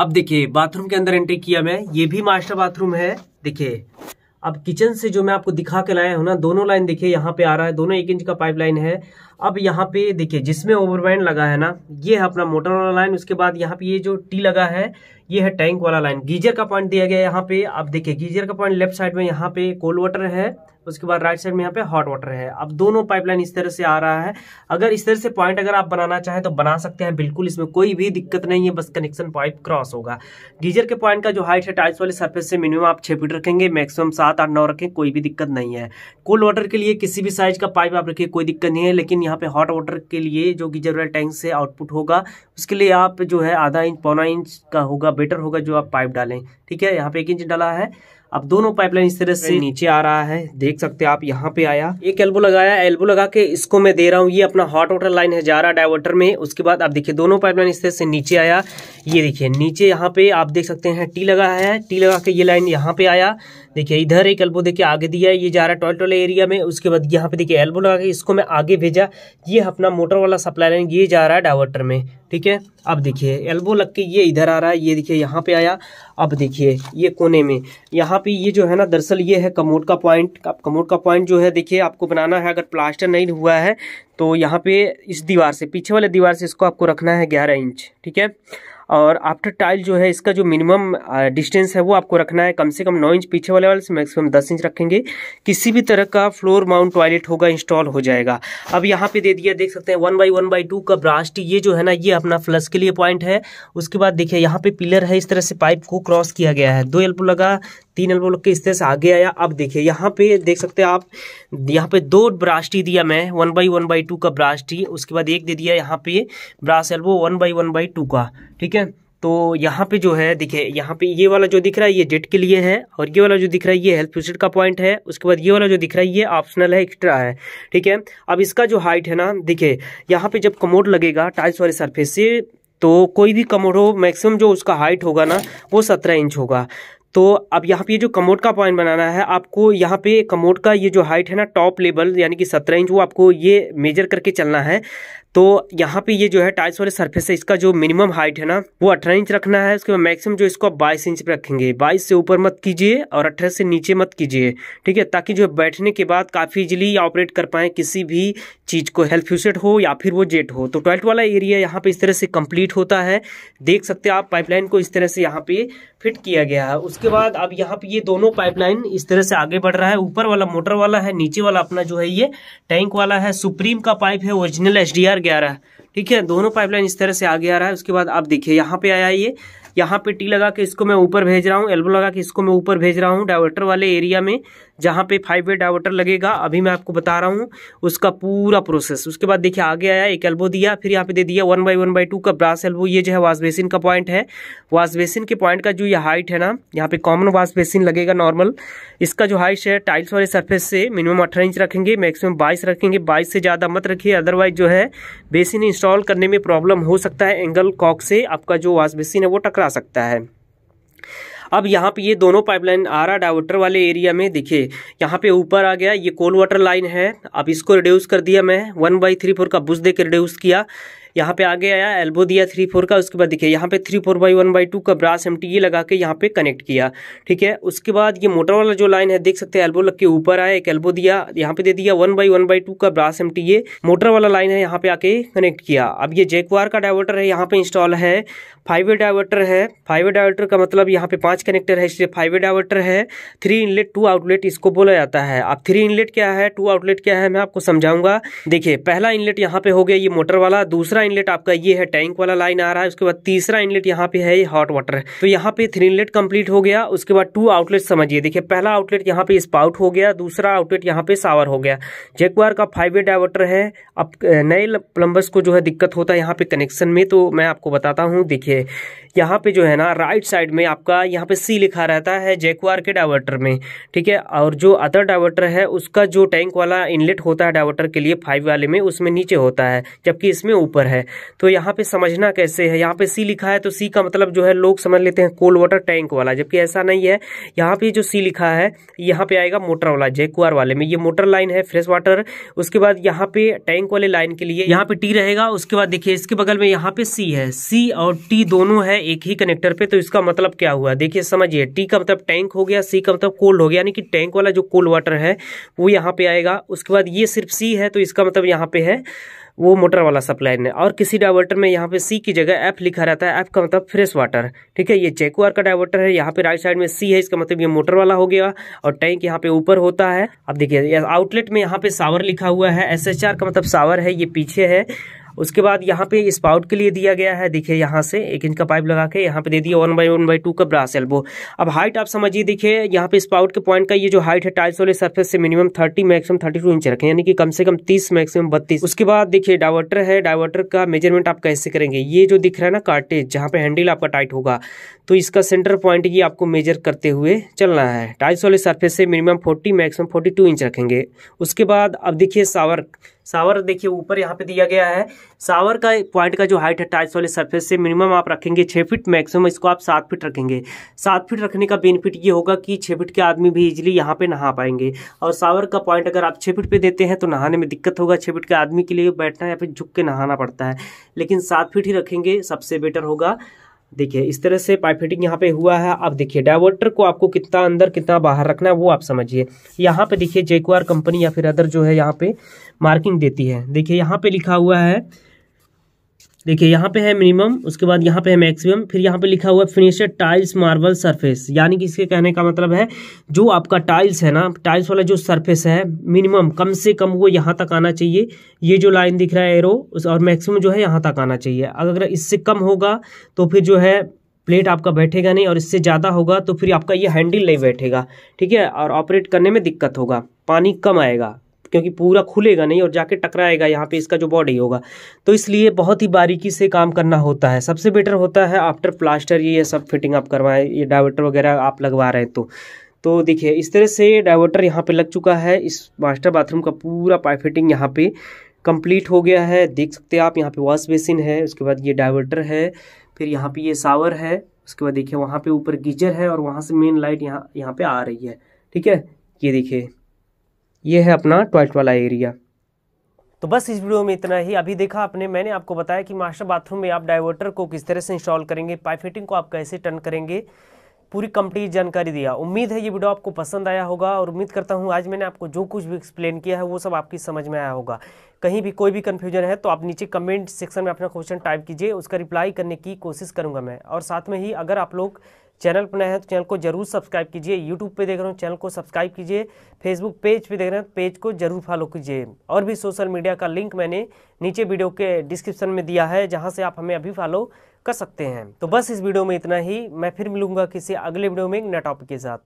अब देखिए बाथरूम के अंदर एंट्री किया मैं ये भी मास्टर बाथरूम है देखिए अब किचन से जो मैं आपको दिखा के लाया हूँ ना दोनों लाइन देखिए यहाँ पे आ रहा है दोनों एक इंच का पाइप लाइन है अब यहाँ पे देखिए जिसमें ओवरबैंड लगा है ना ये है अपना मोटर वाला लाइन उसके बाद यहाँ पे ये जो टी लगा है ये है टैंक वाला लाइन गीजर का पॉइंट दिया गया है यहाँ पे आप देखिए गीजर का पॉइंट लेफ्ट साइड में यहाँ पे कोल्ड वाटर है उसके बाद राइट साइड में यहाँ पे हॉट वाटर है अब दोनों पाइपलाइन इस तरह से आ रहा है अगर इस तरह से पॉइंट अगर आप बनाना चाहें तो बना सकते हैं बिल्कुल इसमें कोई भी दिक्कत नहीं है बस कनेक्शन पाइप क्रॉस होगा गीजर के पॉइंट का जो हाइट है टाइल्स वाले सर्फेस से मिनिमम आप छः फीट रखेंगे मैक्सिमम सात आठ नौ रखें कोई भी दिक्कत नहीं है कोल्ड वाटर के लिए किसी भी साइज का पाइप आप रखिए कोई दिक्कत नहीं है लेकिन यहाँ पे हॉट वाटर के लिए जो गीजर वाले टैंक से आउटपुट होगा उसके लिए आप जो है आधा इंच पौना इंच का होगा बेटर होगा जो आप पाइप डालें ठीक है यहाँ पे एक इंच डाला है अब दोनों पाइपलाइन इस तरह से नीचे आ रहा है देख सकते हैं आप यहाँ पे आया एक एल्बो लगाया एल्बो लगा के इसको मैं दे रहा हूँ ये अपना हॉट वाटर लाइन है जा रहा डाइवर्टर में उसके बाद आप देखिए दोनों पाइपलाइन इस तरह से नीचे आया ये देखिए नीचे यहाँ पे आप देख सकते हैं टी लगा है टी लगा के ये लाइन यहाँ पे आया देखिए इधर एक एल्बो देखिए आगे दिया ये जा रहा है टॉयलेट वाले एरिया में उसके बाद यहाँ पे देखिए एल्बो लगा के इसको मैं आगे भेजा ये अपना मोटर वाला सप्लाई लाइन ये जा रहा है डाइवर्टर में ठीक है अब देखिए एल्बो लग के ये इधर आ रहा है ये देखिए यहाँ पे आया अब देखिए ये कोने में यहाँ पे ये जो है ना दरअसल ये है कमोड का पॉइंट कमोड का पॉइंट जो है देखिए आपको बनाना है अगर प्लास्टर नहीं हुआ है तो यहाँ पे इस दीवार से पीछे वाले दीवार से इसको आपको रखना है ग्यारह इंच ठीक है और आफ्टर टाइल जो है इसका जो मिनिमम डिस्टेंस है वो आपको रखना है कम से कम नौ इंच पीछे वाले वाले से मैक्सिमम दस इंच रखेंगे किसी भी तरह का फ्लोर माउंट टॉयलेट होगा इंस्टॉल हो जाएगा अब यहाँ पे दे दिया देख सकते हैं one by one by two का ब्रास्ट ये जो है ना ये अपना फ्लस के लिए पॉइंट है उसके बाद देखिए यहाँ पे पिलर है इस तरह से पाइप को क्रॉस किया गया है दो एल्पो लगा तीन एल्बम लग के इस तरह से आगे आया अब देखिए यहाँ पे देख सकते हैं आप यहाँ पे दो ब्रास्टी दिया मैं one by one by two का ब्रास्टी उसके बाद एक दे दिया यहाँ पे brass elbow one by one by two का ठीक है तो यहाँ पे जो है देखिए यहाँ पे ये वाला जो दिख रहा है ये जेट के लिए है और ये वाला जो दिख रहा है ये हेल्थ फ्यूसिट का पॉइंट है उसके बाद ये वाला जो दिख रहा है ये ऑप्शनल है एक्स्ट्रा है ठीक है अब इसका जो हाइट है ना देखिए यहाँ पे जब कमोड लगेगा टाइल्स वाले सरफेस से तो कोई भी कमोड हो मैक्सिमम जो उसका हाइट होगा ना वो सत्रह इंच होगा तो अब यहाँ पे जो कमोड का पॉइंट बनाना है आपको यहाँ पे कमोड का ये जो हाइट है ना टॉप लेवल यानी कि सत्रह इंच वो आपको ये मेजर करके चलना है तो यहाँ पे ये जो है टाइल्स वाले सरफेस है इसका जो मिनिमम हाइट है ना वो अठारह इंच रखना है उसके बाद मैक्सिमम जो इसको आप बाईस इंच पे रखेंगे बाईस से ऊपर मत कीजिए और अठारह से नीचे मत कीजिए ठीक है ताकि जो बैठने के बाद काफ़ी इजिली ऑपरेट कर पाएँ किसी भी चीज़ को हेल्थ फ्यूसेट हो या फिर वो जेट हो तो टॉयलेट वाला एरिया यहाँ पर इस तरह से कम्प्लीट होता है देख सकते आप पाइपलाइन को इस तरह से यहाँ पर फिट किया गया है उसके उसके बाद अब यहाँ पे ये दोनों पाइपलाइन इस तरह से आगे बढ़ रहा है ऊपर वाला मोटर वाला है नीचे वाला अपना जो है ये टैंक वाला है सुप्रीम का पाइप है ओरिजिनल एच डी आर ग्यारह ठीक है दोनों पाइपलाइन इस तरह से आगे आ रहा है उसके बाद आप देखिए यहाँ पे आया ये यहाँ पे टी लगा के इसको मैं ऊपर भेज रहा हूँ एल्बो लगा के इसको मैं ऊपर भेज रहा हूँ डायवर्टर वाले एरिया में जहाँ पे फाइव वे डाइवर्टर लगेगा अभी मैं आपको बता रहा हूँ उसका पूरा प्रोसेस उसके बाद देखिए आगे आया एक एल्बो दिया फिर यहाँ पे दे दिया one by one by two का ब्रास एल्बो ये जो है वाश बेसिन का पॉइंट है वाश बेसिन के पॉइंट का जो ये हाइट है ना यहाँ पे कॉमन वाश बेसिन लगेगा नॉर्मल इसका जो हाइट है टाइल्स वाले सर्फेस से मिनिमम अठारह इंच रखेंगे मैक्सिमम बाईस रखेंगे बाईस से ज़्यादा मत रखिए अदरवाइज जो है बेसिन इंस्टॉल करने में प्रॉब्लम हो सकता है एंगल कॉक से आपका जो वाश बेसिन है वो टकरा सकता है अब यहाँ पे ये दोनों पाइपलाइन आरा डाइवर्टर वाले एरिया में दिखे यहाँ पे ऊपर आ गया ये कोल्ड वाटर लाइन है अब इसको रिड्यूस कर दिया मैं वन बाई थ्री फोर का बुश दे के रिड्यूस किया यहाँ पे आगे आया एल्बो दिया थ्री फोर का उसके बाद देखिए यहाँ पे three four by one by two का ब्रास एम लगा के यहाँ पे कनेक्ट किया ठीक है उसके बाद ये मोटर वाला जो लाइन है देख सकते हैं एल्बो लग के ऊपर आया एक एल्बो दिया यहाँ पे दे दिया one by one by two का ब्रास एम टी मोटर वाला लाइन है यहाँ पे आके कनेक्ट किया अब ये जेकवार का डायवर्टर है यहाँ पे इंस्टॉल है फाइव वे है फाइव वे का मतलब यहाँ पे पांच कनेक्टर है इसलिए फाइव वे है थ्री इनलेट टू आउटलेट इसको बोला जाता है अब थ्री इनलेट क्या है टू आउटलेट क्या है मैं आपको समझाऊंगा देखिए पहला इनलेट यहाँ पे हो गया ये मोटर वाला दूसरा इनलेट आपका ये है टैंक वाला लाइन आ रहा है उसके बाद तीसरा इनलेट यहाँ पे है ये हॉट वाटर तो यहाँ पे थ्री इनलेट कंप्लीट हो गया उसके बाद टू आउटलेट समझिए देखिए पहला आउटलेट यहाँ पे स्पाउट हो गया दूसरा आउटलेट यहाँ पे सावर हो गया जेकवार का फाइव वे डाइवर्टर है अब नए प्लम्बर्स को जो है दिक्कत होता है यहाँ पे कनेक्शन में तो मैं आपको बताता हूँ देखिये यहाँ पे जो है ना राइट साइड में आपका यहाँ पे सी लिखा रहता है जैकुआर के डायवर्टर में ठीक है और जो अदर डायवर्टर है उसका जो टैंक वाला इनलेट होता है डायवर्टर के लिए फाइव वाले में उसमें नीचे होता है जबकि इसमें ऊपर है तो यहाँ पे समझना कैसे है यहाँ पे सी लिखा है तो सी का मतलब जो है लोग समझ लेते हैं कोल्ड वाटर टैंक वाला जबकि ऐसा नहीं है यहाँ पे जो सी लिखा है यहाँ पे आएगा मोटर वाला जैकुआर वाले में ये मोटर लाइन है फ्रेश वाटर उसके बाद यहाँ पे टैंक वाले लाइन के लिए यहाँ पे टी रहेगा उसके बाद देखिए इसके बगल में यहाँ पे सी है सी और टी दोनों है एक ही कनेक्टर पे तो इसका मतलब क्या हुआ देखिए समझिए टी का मतलब टैंक हो गया सी का मतलब कोल्ड हो गया यानी कि टैंक वाला जो कोल्ड वाटर है वो यहाँ पे आएगा उसके बाद ये सिर्फ सी है तो इसका मतलब यहाँ पे है वो मोटर वाला सप्लाई ने और किसी डाइवर्टर में यहाँ पे सी की जगह एफ लिखा रहता है एफ का मतलब फ्रेश वाटर ठीक है ये चेकुआर का डाइवर्टर है यहाँ पे राइट साइड में सी है इसका मतलब ये मोटर वाला हो गया और टैंक यहाँ पे ऊपर होता है अब देखिए आउटलेट में यहाँ पे सावर लिखा हुआ है एस का मतलब सावर है ये पीछे है उसके बाद यहाँ पे स्पाउट के लिए दिया गया है देखिए यहाँ से एक इंच का पाइप लगा के यहाँ पे दे दिया one by one by two का ब्रास एल्बो अब हाइट आप समझिए देखिए यहाँ पे स्पाउट के पॉइंट का ये जो हाइट है टाइल्स वाले सर्फेस से minimum thirty maximum thirty two inch रखें यानी कि कम से कम तीस मैक्सिमम बत्तीस उसके बाद देखिए डाइवर्टर है डायवर्टर का मेजरमेंट आप कैसे करेंगे ये जो दिख रहा है ना कार्टेज जहाँ पे हैंडल आपका टाइट होगा तो इसका सेंटर पॉइंट ये आपको मेजर करते हुए चलना है टाइल्स वाले सर्फेस से minimum forty maximum forty inch रखेंगे उसके बाद अब देखिए सावर सावर देखिए ऊपर यहाँ पे दिया गया है सावर का पॉइंट का जो हाइट है टाइल्स वाले सर्फेस से मिनिमम आप रखेंगे छः फीट मैक्सिमम इसको आप सात फीट रखेंगे सात फीट रखने का बेनिफिट ये होगा कि छः फीट के आदमी भी इजिली यहाँ पे नहा पाएंगे और सावर का पॉइंट अगर आप छः फीट पे देते हैं तो नहाने में दिक्कत होगा छः फिट के आदमी के लिए बैठना या फिर झुक के नहाना पड़ता है लेकिन सात फिट ही रखेंगे सबसे बेटर होगा देखिए इस तरह से पाइप फिटिंग यहाँ पे हुआ है अब देखिए डाइवर्टर को आपको कितना अंदर कितना बाहर रखना है वो आप समझिए यहाँ पे देखिए जेक्वार कंपनी या फिर अदर जो है यहाँ पे मार्किंग देती है देखिए यहाँ पे लिखा हुआ है देखिए यहाँ पे है मिनिमम उसके बाद यहाँ पे है मैक्सिमम फिर यहाँ पे लिखा हुआ है फिनिशड टाइल्स मार्बल सरफेस यानी कि इसके कहने का मतलब है जो आपका टाइल्स है ना टाइल्स वाला जो सरफेस है मिनिमम कम से कम वो यहाँ तक आना चाहिए ये जो लाइन दिख रहा है एरो और मैक्सिमम जो है यहाँ तक आना चाहिए अगर इससे कम होगा तो फिर जो है प्लेट आपका बैठेगा नहीं और इससे ज़्यादा होगा तो फिर आपका ये हैंडल नहीं बैठेगा ठीक है और ऑपरेट करने में दिक्कत होगा पानी कम आएगा क्योंकि पूरा खुलेगा नहीं और जाके टकराएगा यहाँ पे इसका जो बॉडी होगा तो इसलिए बहुत ही बारीकी से काम करना होता है सबसे बेटर होता है आफ्टर प्लास्टर ये सब फिटिंग आप करवाएं ये डाइवर्टर वगैरह आप लगवा रहे हैं तो तो देखिए इस तरह से डाइवर्टर यहाँ पे लग चुका है इस मास्टर बाथरूम का पूरा पाइप फिटिंग यहाँ पे कंप्लीट हो गया है देख सकते हैं आप यहाँ पे वॉश बेसिन है उसके बाद ये डाइवर्टर है फिर यहाँ पे ये सावर है उसके बाद देखिए वहाँ पे ऊपर गीजर है और वहाँ से मेन लाइट यहाँ यहाँ पे आ रही है ठीक है ये देखिए ये है अपना टॉयलेट वाला एरिया तो बस इस वीडियो में इतना ही अभी देखा आपने मैंने आपको बताया कि मास्टर बाथरूम में आप डाइवर्टर को किस तरह से इंस्टॉल करेंगे पाइप फिटिंग को आप कैसे टर्न करेंगे पूरी कंप्लीट जानकारी दिया उम्मीद है ये वीडियो आपको पसंद आया होगा और उम्मीद करता हूँ आज मैंने आपको जो कुछ भी एक्सप्लेन किया है वो सब आपकी समझ में आया होगा कहीं भी कोई भी कन्फ्यूजन है तो आप नीचे कमेंट सेक्शन में अपना क्वेश्चन टाइप कीजिए उसका रिप्लाई करने की कोशिश करूँगा मैं और साथ में ही अगर आप लोग चैनल पर नए है तो चैनल को जरूर सब्सक्राइब कीजिए यूट्यूब पे देख रहे हो चैनल को सब्सक्राइब कीजिए फेसबुक पेज पे देख रहे हैं तो पेज को जरूर फॉलो कीजिए और भी सोशल मीडिया का लिंक मैंने नीचे वीडियो के डिस्क्रिप्शन में दिया है जहाँ से आप हमें अभी फॉलो कर सकते हैं तो बस इस वीडियो में इतना ही मैं फिर मिलूंगा किसी अगले वीडियो में एक नए टॉपिक के साथ